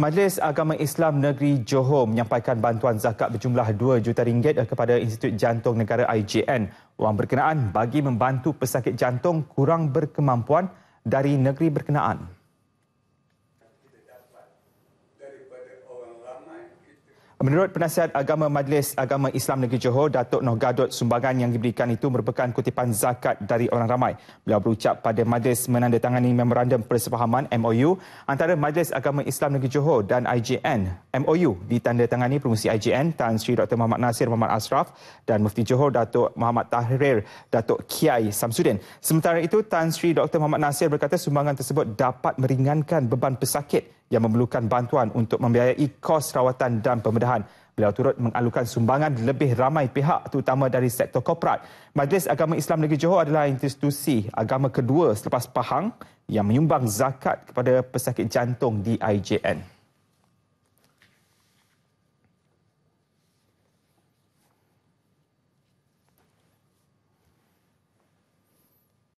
Majlis Agama Islam Negeri Johor menyampaikan bantuan zakat berjumlah 2 juta ringgit eh, kepada Institut Jantung Negara IJN. Wang berkenaan bagi membantu pesakit jantung kurang berkemampuan dari negeri berkenaan. Menurut penasihat agama Majlis Agama Islam Negeri Johor, Datuk Noh Gadot, sumbangan yang diberikan itu merupakan kutipan zakat dari orang ramai. Beliau berucap pada Majlis menandatangani memorandum persefahaman MOU antara Majlis Agama Islam Negeri Johor dan IJN. MOU ditandatangani pengurusi IJN Tan Sri Dr. Muhammad Nasir Muhammad Asraf dan Mufti Johor Datuk Muhammad Tahrir Datuk Kiai Samsudin. Sementara itu, Tan Sri Dr. Muhammad Nasir berkata sumbangan tersebut dapat meringankan beban pesakit yang memerlukan bantuan untuk membiayai kos rawatan dan pembedahan. Beliau turut mengalukan sumbangan lebih ramai pihak terutama dari sektor korporat. Majlis Agama Islam Negeri Johor adalah institusi agama kedua selepas Pahang yang menyumbang zakat kepada pesakit jantung di IJN.